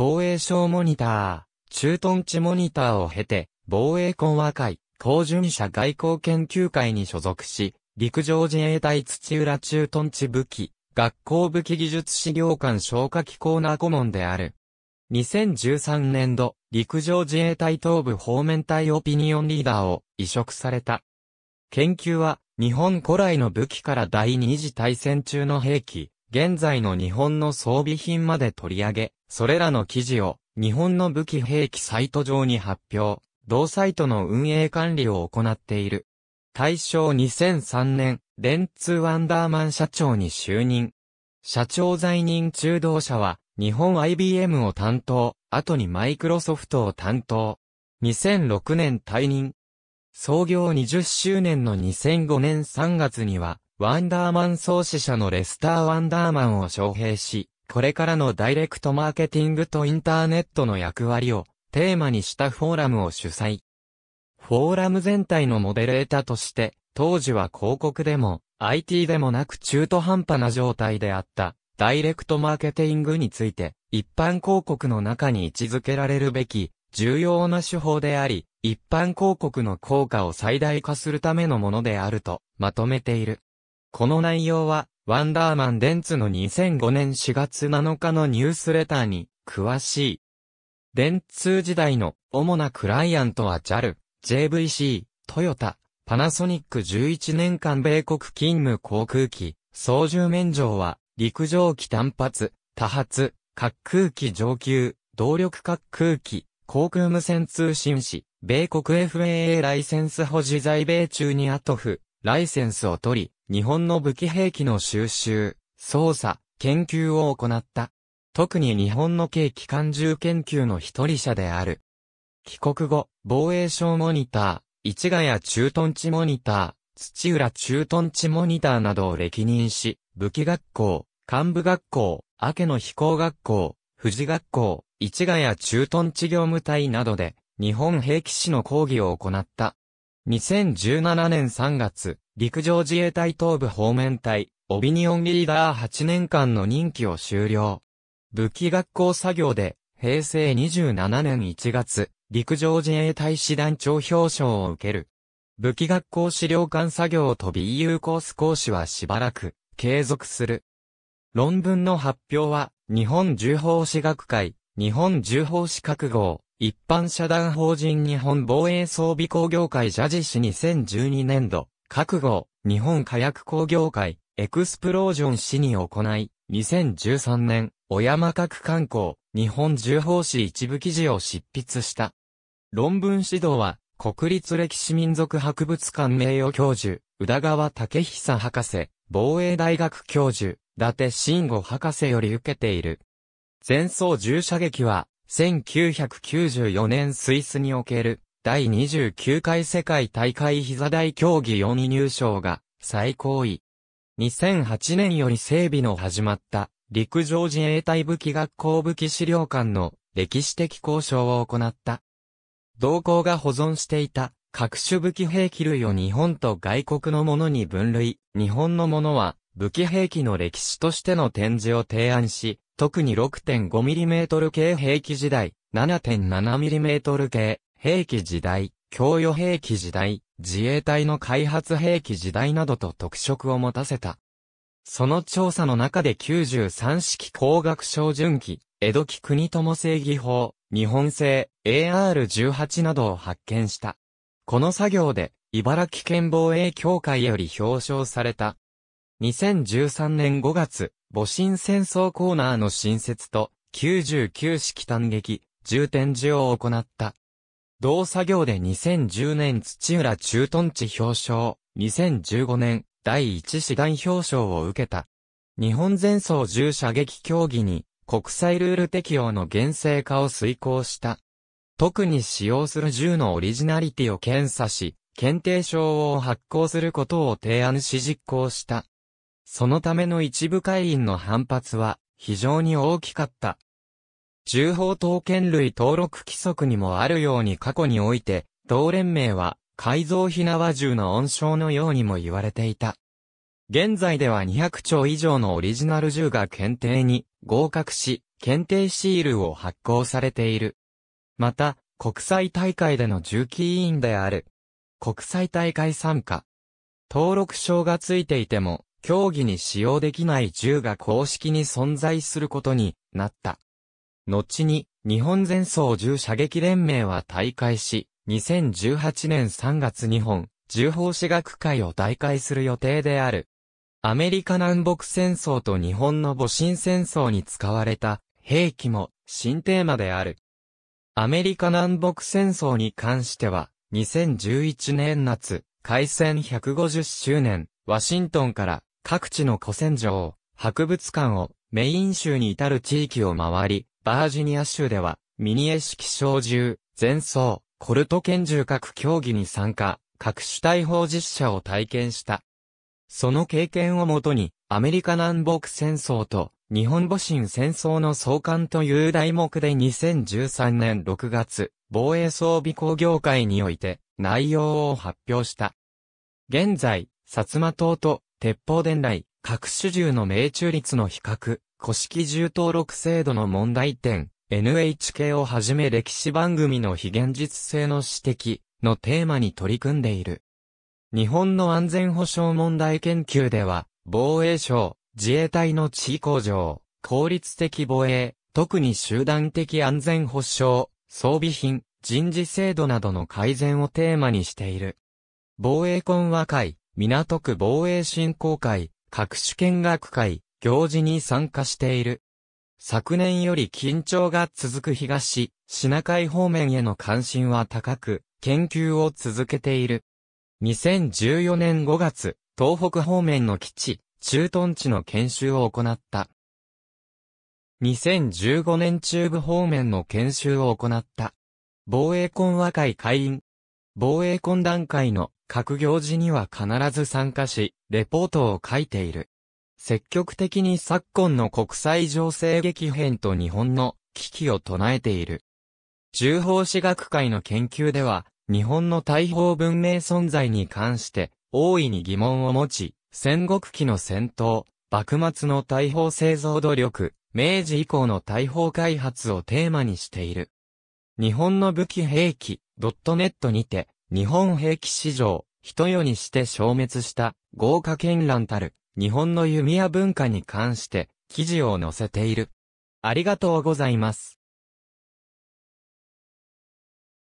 防衛省モニター、駐屯地モニターを経て、防衛講和会、高順者外交研究会に所属し、陸上自衛隊土浦駐屯地武器、学校武器技術資料館消火器コーナー顧問である。2013年度、陸上自衛隊東部方面隊オピニオンリーダーを移植された。研究は、日本古来の武器から第二次大戦中の兵器、現在の日本の装備品まで取り上げ、それらの記事を日本の武器兵器サイト上に発表、同サイトの運営管理を行っている。大正2003年、電通ワンダーマン社長に就任。社長在任中同社は、日本 IBM を担当、後にマイクロソフトを担当。2006年退任。創業20周年の2005年3月には、ワンダーマン創始者のレスター・ワンダーマンを招聘し、これからのダイレクトマーケティングとインターネットの役割をテーマにしたフォーラムを主催。フォーラム全体のモデレータとして、当時は広告でも IT でもなく中途半端な状態であったダイレクトマーケティングについて、一般広告の中に位置づけられるべき重要な手法であり、一般広告の効果を最大化するためのものであるとまとめている。この内容は、ワンダーマンデンツの2005年4月7日のニュースレターに、詳しい。デンツ時代の主なクライアントは JAL、JVC、トヨタ、パナソニック11年間米国勤務航空機、操縦免状は、陸上機単発、多発、滑空機上級、動力滑空機、航空無線通信士、米国 FAA ライセンス保持在米中にアトフ、ライセンスを取り、日本の武器兵器の収集、操作、研究を行った。特に日本の軽機関銃研究の一人者である。帰国後、防衛省モニター、市ヶ谷駐屯地モニター、土浦駐屯地モニターなどを歴任し、武器学校、幹部学校、明野飛行学校、富士学校、市ヶ谷駐屯地業務隊などで、日本兵器士の講義を行った。2017年3月、陸上自衛隊東部方面隊、オビニオンリーダー8年間の任期を終了。武器学校作業で、平成27年1月、陸上自衛隊師団長表彰を受ける。武器学校資料館作業と BU コース講師はしばらく、継続する。論文の発表は、日本重法士学会、日本重法士覚号、一般社団法人日本防衛装備工業会ジャジ氏2012年度、覚悟、日本火薬工業会、エクスプロージョン氏に行い、2013年、小山核観光、日本重宝誌一部記事を執筆した。論文指導は、国立歴史民族博物館名誉教授、宇田川武久博士、防衛大学教授、伊達慎吾博士より受けている。前奏銃射撃は、1994年スイスにおける第29回世界大会膝台競技4位入賞が最高位。2008年より整備の始まった陸上自衛隊武器学校武器資料館の歴史的交渉を行った。同行が保存していた各種武器兵器類を日本と外国のものに分類、日本のものは武器兵器の歴史としての展示を提案し、特に 6.5mm 系兵器時代、7.7mm 系兵器時代、供与兵器時代、自衛隊の開発兵器時代などと特色を持たせた。その調査の中で93式工学照準機、江戸木国友正義法、日本製 AR18 などを発見した。この作業で、茨城県防衛協会より表彰された。2013年5月、戊辰戦争コーナーの新設と、99式短劇、重点授を行った。同作業で2010年土浦駐屯地表彰、2015年第1師団表彰を受けた。日本前走銃射撃競技に国際ルール適用の厳正化を遂行した。特に使用する銃のオリジナリティを検査し、検定証を発行することを提案し実行した。そのための一部会員の反発は非常に大きかった。重宝刀剣類登録規則にもあるように過去において、同連盟は改造火縄銃の温床のようにも言われていた。現在では200丁以上のオリジナル銃が検定に合格し、検定シールを発行されている。また、国際大会での重機委員である。国際大会参加。登録証がついていても、競技に使用できない銃が公式に存在することになった。後に、日本前走銃射撃連盟は大会し、2018年3月日本、銃砲士学会を大会する予定である。アメリカ南北戦争と日本の戊辰戦争に使われた兵器も新テーマである。アメリカ南北戦争に関しては、2011年夏、開戦150周年、ワシントンから各地の古戦場、博物館を、メイン州に至る地域を回り、バージニア州では、ミニエ式小銃、前奏、コルト拳銃各競技に参加、各種大砲実射を体験した。その経験をもとに、アメリカ南北戦争と日本母神戦争の相関という題目で2013年6月、防衛装備工業会において内容を発表した。現在、薩摩島と鉄砲伝来、各種銃の命中率の比較、古式銃登録制度の問題点、NHK をはじめ歴史番組の非現実性の指摘のテーマに取り組んでいる。日本の安全保障問題研究では、防衛省、自衛隊の地位向上、効率的防衛、特に集団的安全保障、装備品、人事制度などの改善をテーマにしている。防衛懇和会、港区防衛振興会、各種見学会、行事に参加している。昨年より緊張が続く東、品海方面への関心は高く、研究を続けている。2014年5月、東北方面の基地、駐屯地の研修を行った。2015年中部方面の研修を行った。防衛懇和会会員。防衛懇談会の各行事には必ず参加し、レポートを書いている。積極的に昨今の国際情勢激変と日本の危機を唱えている。中宝史学会の研究では、日本の大砲文明存在に関して、大いに疑問を持ち、戦国期の戦闘、幕末の大砲製造努力、明治以降の大砲開発をテーマにしている。日本の武器兵器、ドットネットにて、日本兵器史上、人世にして消滅した豪華絢爛たる日本の弓矢文化に関して記事を載せている。ありがとうございます。